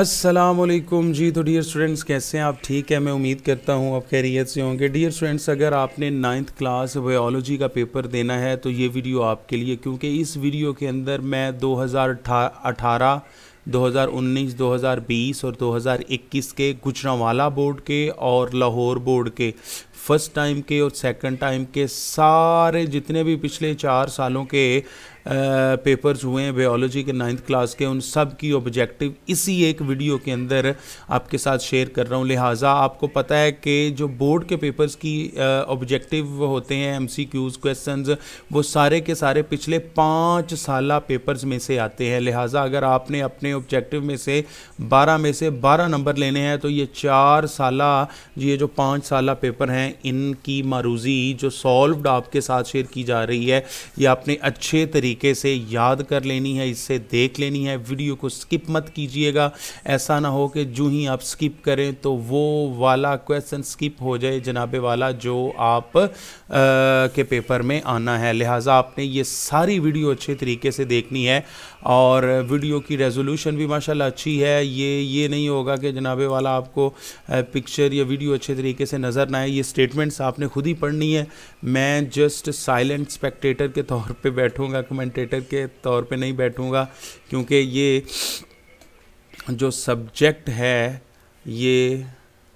असलम जी तो dear students कैसे हैं आप ठीक है मैं उम्मीद करता हूं आप खैरियत से होंगे डियर स्टूडेंट्स अगर आपने नाइन्थ क्लास बायोलॉजी का पेपर देना है तो ये वीडियो आपके लिए क्योंकि इस वीडियो के अंदर मैं 2018 2019 2020 और 2021 के गुजरावाला बोर्ड के और लाहौर बोर्ड के फर्स्ट टाइम के और सेकंड टाइम के सारे जितने भी पिछले चार सालों के पेपर्स हुए हैं बायोलॉजी के नाइन्थ क्लास के उन सब की ऑब्जेक्टिव इसी एक वीडियो के अंदर आपके साथ शेयर कर रहा हूँ लिहाजा आपको पता है कि जो बोर्ड के पेपर्स की ऑब्जेक्टिव होते हैं एम सी क्यूज़ क्वेश्चन वो सारे के सारे पिछले पाँच साल पेपर्स में से आते हैं लिहाजा अगर आपने अपने ऑब्जेक्टिव में से बारह में से बारह नंबर लेने हैं तो ये चार साल ये जो पाँच साल पेपर हैं इनकी मारूजी जो सॉल्व आपके साथ शेयर की जा रही है ये आपने अच्छे तरीके तरीके से याद कर लेनी है इससे देख लेनी है वीडियो को स्किप मत कीजिएगा ऐसा ना हो कि जो ही आप स्किप करें तो वो वाला क्वेश्चन स्किप हो जाए जनाबे वाला जो आप आ, के पेपर में आना है लिहाजा आपने ये सारी वीडियो अच्छे तरीके से देखनी है और वीडियो की रेजोल्यूशन भी माशाल्लाह अच्छी है ये ये नहीं होगा कि जनाबे वाला आपको पिक्चर या वीडियो अच्छे तरीके से नज़र ना आए ये स्टेटमेंट्स आपने खुद ही पढ़नी है मैं जस्ट साइलेंट स्पेक्टेटर के तौर पे बैठूंगा कमेंटेटर के तौर पे नहीं बैठूंगा क्योंकि ये जो सब्जेक्ट है ये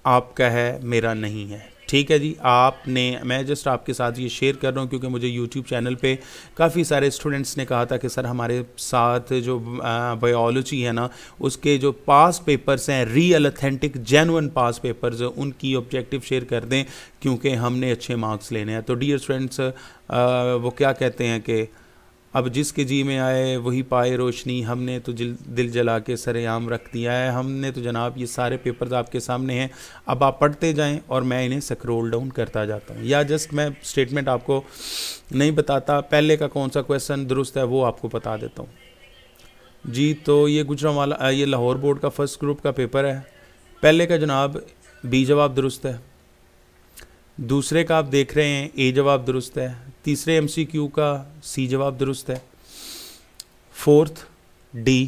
आपका है मेरा नहीं है ठीक है जी आपने मैं जस्ट आपके साथ ये शेयर कर रहा हूँ क्योंकि मुझे यूट्यूब चैनल पे काफ़ी सारे स्टूडेंट्स ने कहा था कि सर हमारे साथ जो बायोलॉजी है ना उसके जो पास पेपर्स हैं real authentic genuine past papers उनकी ऑब्जेक्टिव शेयर कर दें क्योंकि हमने अच्छे मार्क्स लेने हैं तो डियर स्टूडेंट्स वो क्या कहते हैं कि अब जिसके जी में आए वही पाए रोशनी हमने तो दिल जला के सरेआम रख दिया है हमने तो जनाब ये सारे पेपर्स आपके सामने हैं अब आप पढ़ते जाएं और मैं इन्हें स्क्रोल डाउन करता जाता हूँ या जस्ट मैं स्टेटमेंट आपको नहीं बताता पहले का कौन सा क्वेश्चन दुरुस्त है वो आपको बता देता हूँ जी तो ये वाला ये लाहौर बोर्ड का फर्स्ट ग्रुप का पेपर है पहले का जनाब बी जवाब दुरुस्त है दूसरे का आप देख रहे हैं ए जवाब दुरुस्त है तीसरे क्यू का सी जवाब दुरुस्त है फोर्थ डी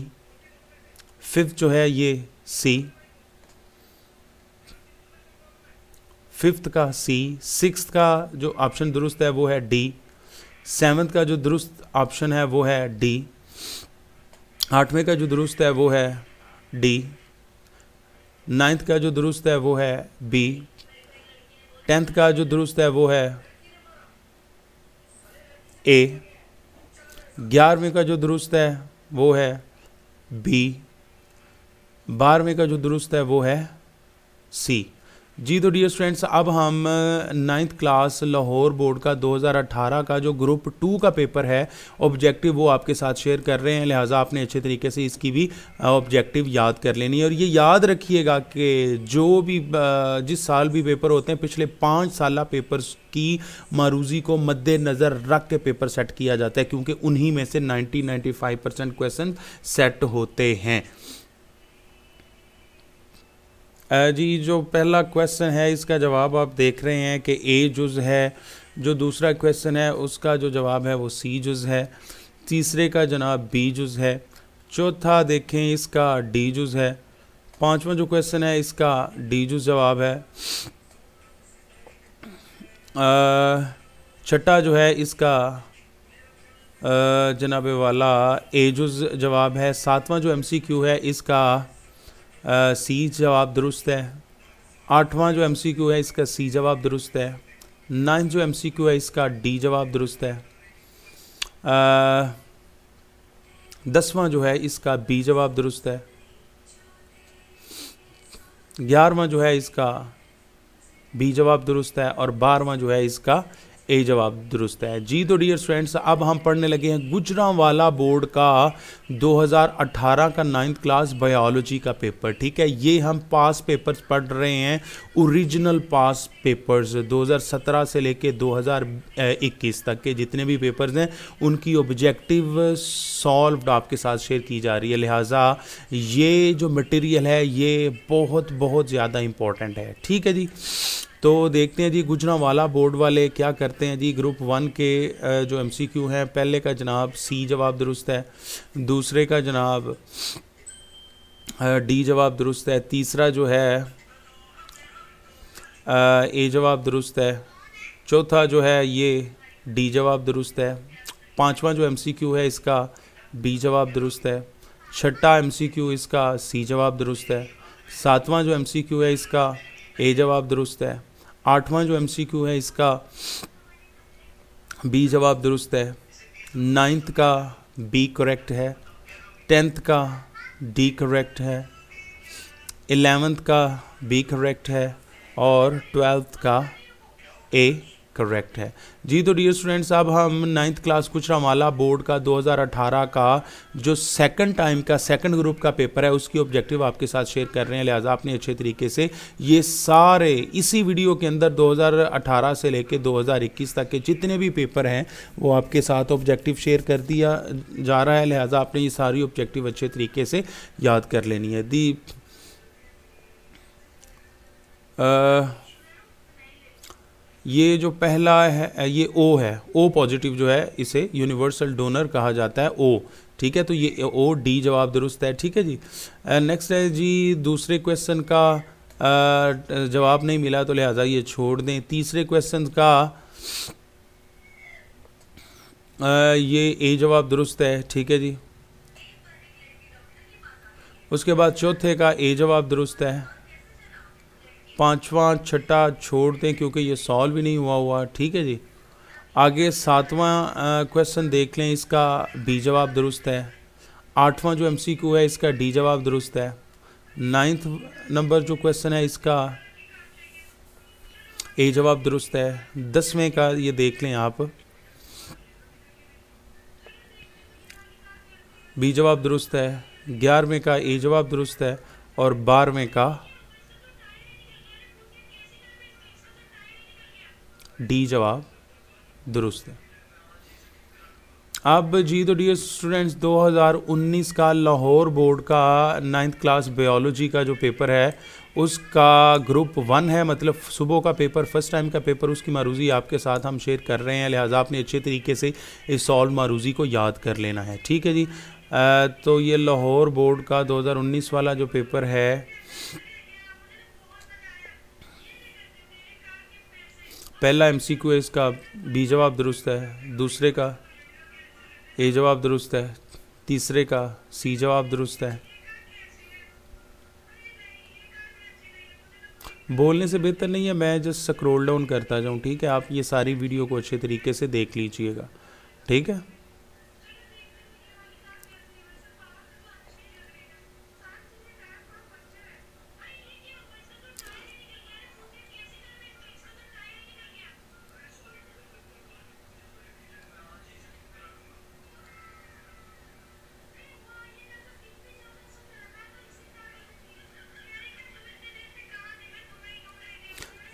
फिफ्थ जो है ये सी फिफ्थ का सी सिक्स का जो ऑप्शन दुरुस्त है वो है डी सेवन्थ का जो दुरुस्त ऑप्शन है वो है डी आठवें का जो दुरुस्त है वो है डी नाइन्थ का जो दुरुस्त है वो है बी टेंथ का जो दुरुस्त है वो है ए ग्यारहवीं का जो दुरुस्त है वो है बी बारहवीं का जो दुरुस्त है वो है सी जी तो डियर स्टूडेंट्स अब हम नाइन्थ क्लास लाहौर बोर्ड का 2018 का जो ग्रुप टू का पेपर है ऑब्जेक्टिव वो आपके साथ शेयर कर रहे हैं लिहाजा आपने अच्छे तरीके से इसकी भी ऑब्जेक्टिव याद कर लेनी है और ये याद रखिएगा कि जो भी जिस साल भी पेपर होते हैं पिछले पाँच साल पेपर्स की मारूजी को मद्देनज़र रख के पेपर सेट किया जाता है क्योंकि उन्हीं में से ninety ninety percent question set होते हैं जी जो पहला क्वेश्चन है इसका जवाब आप देख रहे हैं कि ए जुज़ है जो दूसरा क्वेश्चन है उसका जो जवाब है वो सी जुज़ है तीसरे का जनाब बी जुज़ है चौथा देखें इसका डी जुज़ है पांचवा जो क्वेश्चन है इसका डी जुज़ जवाब है छठा जो है इसका जनाब वाला ए जुज़ जवाब है सातवां जो एमसीक्यू है इसका सी जवाब दुरुस्त है आठवां जो क्यू है इसका सी जवाब दुरुस्त है नाइन्थ जो क्यू है इसका डी जवाब दुरुस्त है दसवां जो है इसका बी जवाब दुरुस्त है ग्यारहवा जो है इसका बी जवाब दुरुस्त है और बारहवां जो है इसका ए जवाब दुरुस्त है जी तो डियर स्टूडेंट्स अब हम पढ़ने लगे हैं गुजरावाला बोर्ड का 2018 का नाइन्थ क्लास बायोलॉजी का पेपर ठीक है ये हम पास पेपर्स पढ़ रहे हैं ओरिजिनल पास पेपर्स 2017 से लेके 2021 तक के जितने भी पेपर्स हैं उनकी ऑब्जेक्टिव सॉल्व आपके साथ शेयर की जा रही है लिहाजा ये जो मटेरियल है ये बहुत बहुत ज़्यादा इम्पोर्टेंट है ठीक है जी तो देखते हैं जी गुजरावाला बोर्ड वाले क्या करते हैं जी ग्रुप वन के जो एम सी क्यू हैं पहले का जनाब सी जवाब दुरुस्त है दूसरे का जनाब डी जवाब दुरुस्त है तीसरा जो है ए जवाब दुरुस्त है चौथा जो है ये डी जवाब दुरुस्त है पांचवा जो एम सी क्यू है इसका बी जवाब दुरुस्त है छठा एम सी क्यू इसका सी जवाब दुरुस्त है सातवां जो एम सी क्यू है इसका ए जवाब दुरुस्त है आठवां जो एमसीक्यू है इसका बी जवाब दुरुस्त है नाइन्थ का बी करेक्ट है टेंथ का डी करेक्ट है एलेवेंथ का बी करेक्ट है और ट्वेल्थ का ए करेक्ट है जी तो डियर स्टूडेंट्स अब हम नाइन्थ क्लास कुचरामाला बोर्ड का 2018 का जो सेकंड टाइम का सेकंड ग्रुप का पेपर है उसकी ऑब्जेक्टिव आपके साथ शेयर कर रहे हैं लिहाजा आपने अच्छे तरीके से ये सारे इसी वीडियो के अंदर 2018 से लेकर 2021 तक के जितने भी पेपर हैं वो आपके साथ ऑब्जेक्टिव शेयर कर दिया जा रहा है लिहाजा आपने ये सारी ऑब्जेक्टिव अच्छे तरीके से याद कर लेनी है दी ये जो पहला है ये ओ है ओ पॉजिटिव जो है इसे यूनिवर्सल डोनर कहा जाता है ओ ठीक है तो ये ओ डी जवाब दुरुस्त है ठीक है जी नेक्स्ट है जी दूसरे क्वेश्चन का जवाब नहीं मिला तो लिहाजा ये छोड़ दें तीसरे क्वेश्चन का आ, ये ए जवाब दुरुस्त है ठीक है जी उसके बाद चौथे का ए जवाब दुरुस्त है पाँचवा छठा छोड़ दें क्योंकि ये सॉल्व भी नहीं हुआ हुआ ठीक है जी आगे सातवां क्वेश्चन देख लें इसका बी जवाब दुरुस्त है आठवां जो एमसीक्यू है इसका डी जवाब दुरुस्त है नाइन्थ नंबर जो क्वेश्चन है इसका ए जवाब दुरुस्त है दसवें का ये देख लें आप बी जवाब दुरुस्त है ग्यारहवें का ए जवाब दुरुस्त है और बारहवें का डी जवाब दुरुस्त है अब जी तो डी स्टूडेंट्स 2019 का लाहौर बोर्ड का नाइन्थ क्लास बायोलॉजी का जो पेपर है उसका ग्रुप वन है मतलब सुबह का पेपर फर्स्ट टाइम का पेपर उसकी मारूजी आपके साथ हम शेयर कर रहे हैं लिहाजा आपने अच्छे तरीके से इस सॉल्व मारूजी को याद कर लेना है ठीक है जी आ, तो ये लाहौर बोर्ड का 2019 वाला जो पेपर है पहला एम सी क्यू है इसका बी जवाब दुरुस्त है दूसरे का ए जवाब दुरुस्त है तीसरे का सी जवाब दुरुस्त है बोलने से बेहतर नहीं है मैं जस्ट स्क्रोल डाउन करता जाऊं ठीक है आप ये सारी वीडियो को अच्छे तरीके से देख लीजिएगा ठीक है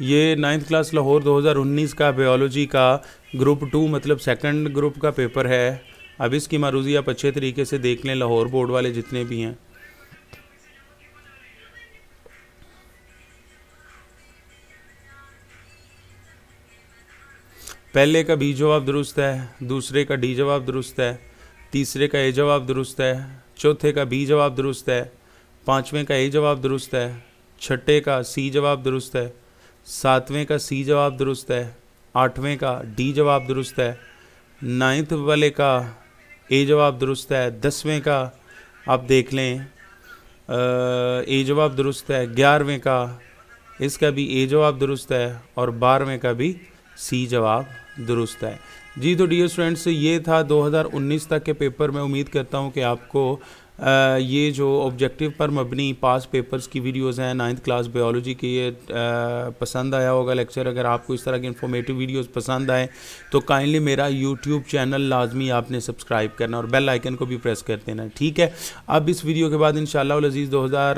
ये नाइन्थ क्लास लाहौर 2019 का बायोलॉजी का ग्रुप टू मतलब सेकंड ग्रुप का पेपर है अब इसकी मारूजी आप अच्छे तरीके से देख लें लाहौर बोर्ड वाले जितने भी हैं पहले का बी जवाब दुरुस्त है दूसरे का डी जवाब दुरुस्त है तीसरे का ए जवाब दुरुस्त है चौथे का बी जवाब दुरुस्त है पाँचवें का ए जवाब दुरुस्त है छठे का सी जवाब दुरुस्त है सातवें का सी जवाब दुरुस्त है आठवें का डी जवाब दुरुस्त है नाइन्थ वाले का ए जवाब दुरुस्त है दसवें का आप देख लें ए जवाब दुरुस्त है ग्यारहवें का इसका भी ए जवाब दुरुस्त है और बारहवें का भी सी जवाब दुरुस्त है जी तो डियर स्टूडेंट्स ये था 2019 तक के पेपर में उम्मीद करता हूँ कि आपको ये जो ऑब्जेक्टिव पर मबनी पास पेपर्स की वीडियोस हैं नाइन्थ क्लास बायोलॉजी की ये पसंद आया होगा लेक्चर अगर आपको इस तरह के इन्फॉर्मेटिव वीडियोस पसंद आए तो काइंडली मेरा यूट्यूब चैनल लाजमी आपने सब्सक्राइब करना और बेल आइकन को भी प्रेस कर देना ठीक है अब इस वीडियो के बाद इन शजीज़ दो हज़ार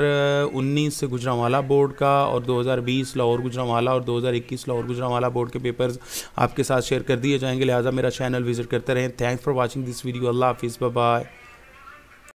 से गुजरावाला बोर्ड का और दो हज़ार बीस लाहौर गुजरावाला और दो हज़ार इक्कीस लाहौर गुजरावाला बोर्ड के पेपर्स आपके साथ शेयर कर दिए जाएंगे लिहाजा मेरा चैनल विजिट करते रहें thanks for watching this video अल्लाह हाफिज़ बाय